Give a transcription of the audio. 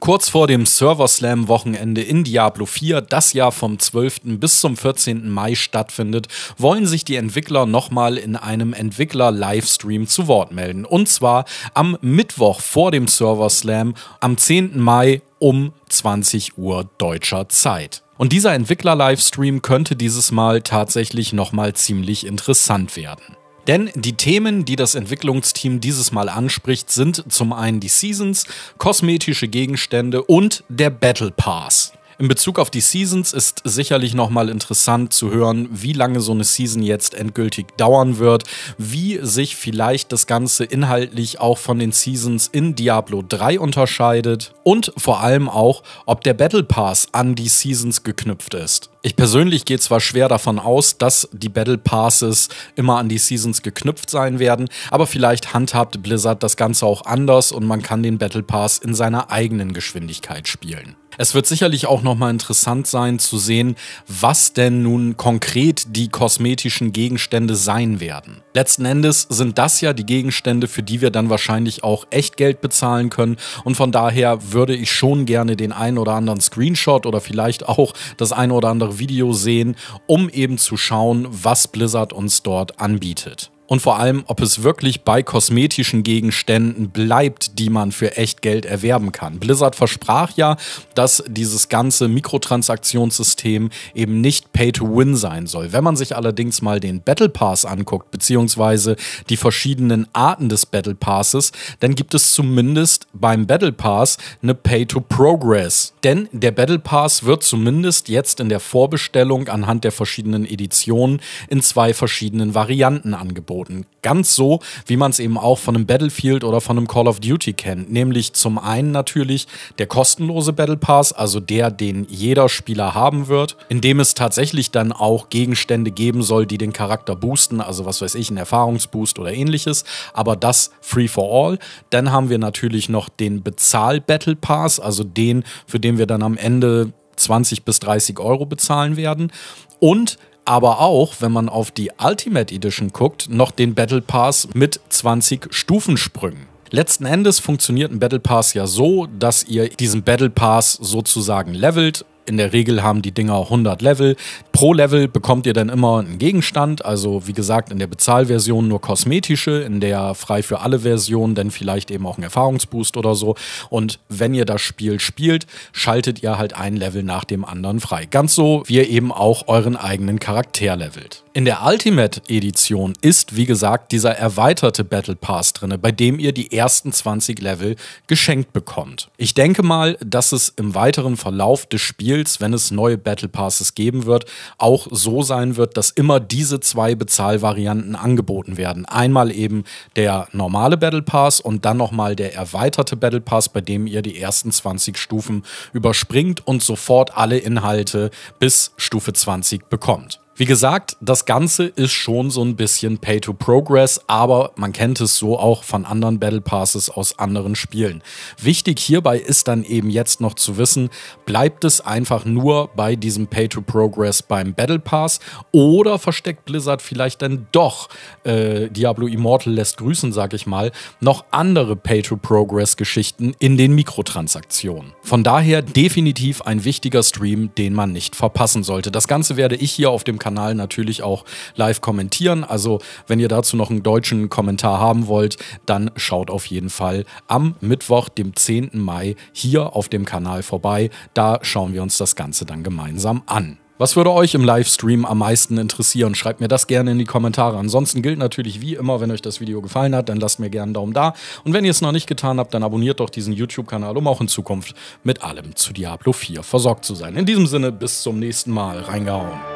kurz vor dem Server Slam Wochenende in Diablo 4, das ja vom 12. bis zum 14. Mai stattfindet, wollen sich die Entwickler nochmal in einem Entwickler-Livestream zu Wort melden. Und zwar am Mittwoch vor dem Server Slam am 10. Mai um 20 Uhr deutscher Zeit. Und dieser Entwickler-Livestream könnte dieses Mal tatsächlich nochmal ziemlich interessant werden. Denn die Themen, die das Entwicklungsteam dieses Mal anspricht, sind zum einen die Seasons, kosmetische Gegenstände und der Battle Pass. In Bezug auf die Seasons ist sicherlich nochmal interessant zu hören, wie lange so eine Season jetzt endgültig dauern wird, wie sich vielleicht das Ganze inhaltlich auch von den Seasons in Diablo 3 unterscheidet und vor allem auch, ob der Battle Pass an die Seasons geknüpft ist. Ich persönlich gehe zwar schwer davon aus, dass die Battle Passes immer an die Seasons geknüpft sein werden, aber vielleicht handhabt Blizzard das Ganze auch anders und man kann den Battle Pass in seiner eigenen Geschwindigkeit spielen. Es wird sicherlich auch noch nochmal interessant sein zu sehen, was denn nun konkret die kosmetischen Gegenstände sein werden. Letzten Endes sind das ja die Gegenstände, für die wir dann wahrscheinlich auch echt Geld bezahlen können und von daher würde ich schon gerne den einen oder anderen Screenshot oder vielleicht auch das ein oder andere Video sehen, um eben zu schauen, was Blizzard uns dort anbietet und vor allem, ob es wirklich bei kosmetischen Gegenständen bleibt, die man für echt Geld erwerben kann. Blizzard versprach ja, dass dieses ganze Mikrotransaktionssystem eben nicht Pay to Win sein soll. Wenn man sich allerdings mal den Battle Pass anguckt, beziehungsweise die verschiedenen Arten des Battle Passes, dann gibt es zumindest beim Battle Pass eine Pay to Progress. Denn der Battle Pass wird zumindest jetzt in der Vorbestellung anhand der verschiedenen Editionen in zwei verschiedenen Varianten angeboten angeboten. Ganz so, wie man es eben auch von einem Battlefield oder von einem Call of Duty kennt. Nämlich zum einen natürlich der kostenlose Battle Pass, also der, den jeder Spieler haben wird, in dem es tatsächlich dann auch Gegenstände geben soll, die den Charakter boosten, also was weiß ich, einen Erfahrungsboost oder ähnliches. Aber das free for all. Dann haben wir natürlich noch den Bezahl-Battle Pass, also den, für den wir dann am Ende 20 bis 30 Euro bezahlen werden. Und aber auch, wenn man auf die Ultimate Edition guckt, noch den Battle Pass mit 20 Stufensprüngen. Letzten Endes funktioniert ein Battle Pass ja so, dass ihr diesen Battle Pass sozusagen levelt in der Regel haben die Dinger 100 Level. Pro Level bekommt ihr dann immer einen Gegenstand. Also wie gesagt, in der Bezahlversion nur kosmetische, in der frei für alle Version dann vielleicht eben auch einen Erfahrungsboost oder so. Und wenn ihr das Spiel spielt, schaltet ihr halt ein Level nach dem anderen frei. Ganz so, wie ihr eben auch euren eigenen Charakter levelt. In der Ultimate Edition ist, wie gesagt, dieser erweiterte Battle Pass drin, bei dem ihr die ersten 20 Level geschenkt bekommt. Ich denke mal, dass es im weiteren Verlauf des Spiels Spiels, wenn es neue Battle Passes geben wird, auch so sein wird, dass immer diese zwei Bezahlvarianten angeboten werden. Einmal eben der normale Battle Pass und dann nochmal der erweiterte Battle Pass, bei dem ihr die ersten 20 Stufen überspringt und sofort alle Inhalte bis Stufe 20 bekommt. Wie gesagt, das Ganze ist schon so ein bisschen Pay to Progress, aber man kennt es so auch von anderen Battle Passes aus anderen Spielen. Wichtig hierbei ist dann eben jetzt noch zu wissen, bleibt es einfach nur bei diesem Pay to Progress beim Battle Pass oder versteckt Blizzard vielleicht dann doch, äh, Diablo Immortal lässt grüßen, sag ich mal, noch andere Pay to Progress Geschichten in den Mikrotransaktionen. Von daher definitiv ein wichtiger Stream, den man nicht verpassen sollte. Das Ganze werde ich hier auf dem Kanal natürlich auch live kommentieren. Also wenn ihr dazu noch einen deutschen Kommentar haben wollt, dann schaut auf jeden Fall am Mittwoch, dem 10. Mai, hier auf dem Kanal vorbei. Da schauen wir uns das Ganze dann gemeinsam an. Was würde euch im Livestream am meisten interessieren? Schreibt mir das gerne in die Kommentare. Ansonsten gilt natürlich wie immer, wenn euch das Video gefallen hat, dann lasst mir gerne einen Daumen da. Und wenn ihr es noch nicht getan habt, dann abonniert doch diesen YouTube-Kanal, um auch in Zukunft mit allem zu Diablo 4 versorgt zu sein. In diesem Sinne, bis zum nächsten Mal. Reingehauen.